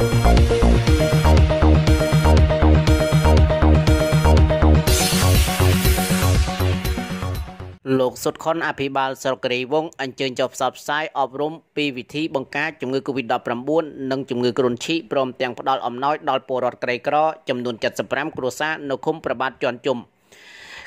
លោកសុតខុនអភិបាលស្រុកកេរីវងអញ្ជើញចុះផ្សព្វផ្សាយអប់រំពីវិធីបង្ការជំងឺ Covid-19 និងជំងឺគ្រុនឈីព្រមទាំងផ្ដល់អំណោយដល់ពលរដ្ឋក្រីក្រ ចំនួន75គ្រួសារនៅឃុំប្របាទជាន់ជុំ។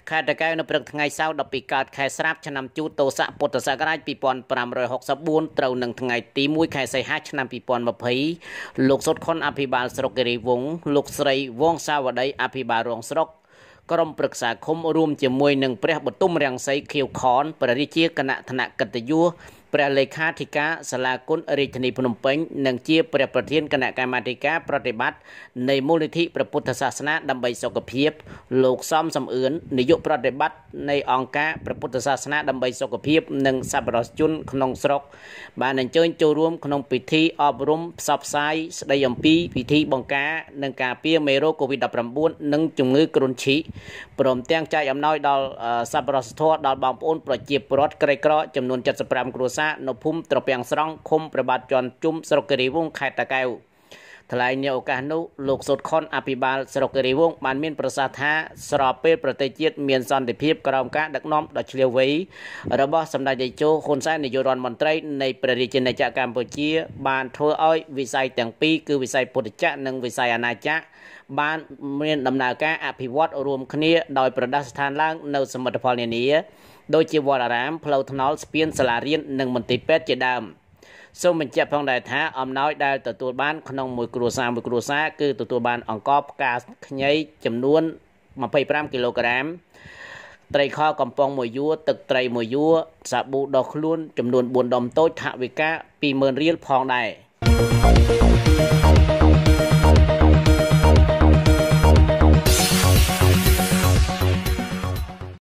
ខេត្តតាកែវនៅព្រឹកថ្ងៃសៅរ៍12កើតខែស្រាប់ឆ្នាំជូតទោស័កពុទ្ធសករាជ2564ត្រូវនឹងថ្ងៃទី1ខែសីហាឆ្នាំ2020លោកសុតខុនអភិបាលស្រុកគិរីវងលោកស្រីវងសាវដីអភិបាលរងស្រុកក្រុមប្រឹក្សាឃុំរួមជាមួយនឹងព្រះបទុមរាំងសីខៀវខនព្រះរាជាគណៈធនកិត្តិយសព្រះលេខាធិការសាលាគុណរាជធានីភ្នំពេញនិងជាព្រះប្រធានគណៈកម្មាធិការប្រតិបត្តិនៃមូលនិធិព្រះពុទ្ធសាសនាដើម្បីសុខភាពលោកសំសំអឿននាយកប្រតិបត្តិនៃអង្គការព្រះពុទ្ធសាសនាដើម្បីសុខភាពនិងសប្បុរសជនក្នុងស្រុក បានអញ្ជើញចូលរួម ក្នុងពិធីអប់រំផ្សព្វផ្សាយស្ដីអំពីពិធី បង្ការនិងការពារមេរោគ COVID-19 និងជំងឺគ្រុនឈីព្រមទាំងចែកអំណោយដល់សប្បុរសធម៌ដល់បងប្អូនប្រជាពលរដ្ឋក្រីក្រចំនួន75គ្រួសារសានៅភូមិត្រពាំងស្រង់ឃុំប្របាទជាន់ជុំស្រុកគិរីវងខេត្តតាកែវ។ថ្លែងនៅឱកាសនោះលោកសុតខុនអភិបាលស្រុកគិរីវងបានមាន ប្រសាសន៍ថាស្របពេលប្រទេសជាតិមានសន្តិភាពក្រោមការដឹកនាំដ៏ឈ្លាសវៃរបស់សម្ដេចតេជោហ៊ុនសែននាយករដ្ឋមន្ត្រីនៃព្រះរាជាណាចក្រកម្ពុជា បានធ្វើឲ្យវិស័យទាំងពីរគឺវិស័យពុទ្ធចក្រនិងវិស័យអាណាចក្របានមានដំណើរការអភិវឌ្ឍរួមគ្នាដោយប្រដាស្ថានឡើងនៅសមិទ្ធផលនានា ដូចជាវត្តអារាមផ្លូវថ្នល់ស្ពានសាលារៀននិងមន្ទីរពេទ្យជាដើម។សូមបញ្ជាក់ផងដែរថាអំណោយដែលទទួលបានក្នុងមួយគ្រួសារមួយគ្រួសារគឺទទួលបានអង្ករផ្កាខ្ញីចំនួន25គីឡូក្រាមត្រីខកំប៉ុងមួយយួរទឹកត្រីមួយយួរសាប៊ូដុសខ្លួនចំនួន4ដុំតូចថវិកា20000រៀលផងដែរ